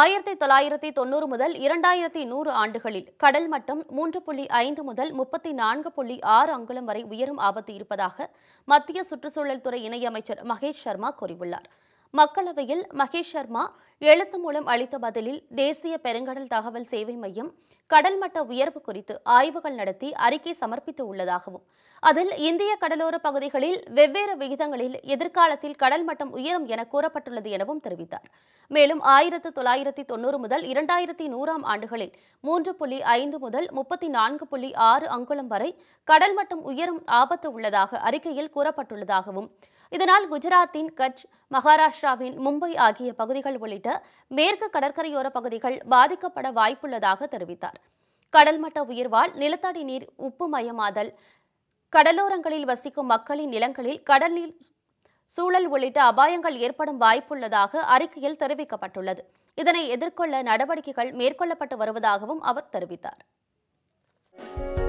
ஆயிரத்தி தொள்ளாயிரத்தி தொண்ணூறு முதல் இரண்டாயிரத்தி நூறு ஆண்டுகளில் கடல் மட்டம் மூன்று புள்ளி ஐந்து முதல் முப்பத்தி நான்கு புள்ளி ஆறு அங்குலம் வரை உயரும் ஆபத்து இருப்பதாக மத்திய சுற்றுச்சூழல் துறை இணையமைச்சர் மகேஷ் சர்மா கூறியுள்ளார் மக்களவையில் மகேஷ் சர்மா எழுத்து மூலம் அளித்த பதிலில் தேசிய பெருங்கடல் தகவல் சேவை மையம் கடல் மட்ட உயர்வு குறித்து ஆய்வுகள் நடத்தி அறிக்கை சமர்ப்பித்து உள்ளதாகவும் அதில் இந்திய கடலோர பகுதிகளில் வெவ்வேறு விகிதங்களில் எதிர்காலத்தில் கடல் மட்டம் உயரும் என கூறப்பட்டுள்ளது எனவும் தெரிவித்தார் மேலும் ஆயிரத்து தொள்ளாயிரத்தி தொன்னூறு முதல் இரண்டாயிரத்தி நூறாம் ஆண்டுகளில் மூன்று புள்ளி ஐந்து முதல் முப்பத்தி நான்கு புள்ளி ஆறு அங்குலம் வரை கடல் மட்டம் உயரும் ஆபத்து உள்ளதாக அறிக்கையில் கூறப்பட்டுள்ளதாகவும் இதனால் குஜராத்தின் கட்ச் மகாராஷ்டிராவின் மும்பை ஆகிய பகுதிகள் உள்ளிட்ட மேற்கு கடற்கரையோர பகுதிகள் பாதிக்கப்பட வாய்ப்புள்ளதாக தெரிவித்தார் கடல்மட்ட உயிர்வாழ் நிலத்தடி நீர் உப்புமயமாதல் கடலோரங்களில் வசிக்கும் மக்களின் நிலங்களில் கடல் நீர் சூழல் உள்ளிட்ட அபாயங்கள் ஏற்படும் வாய்ப்புள்ளதாக அறிக்கையில் தெரிவிக்கப்பட்டுள்ளது இதனை எதிர்கொள்ள நடவடிக்கைகள் மேற்கொள்ளப்பட்டு வருவதாகவும் அவர் தெரிவித்தார்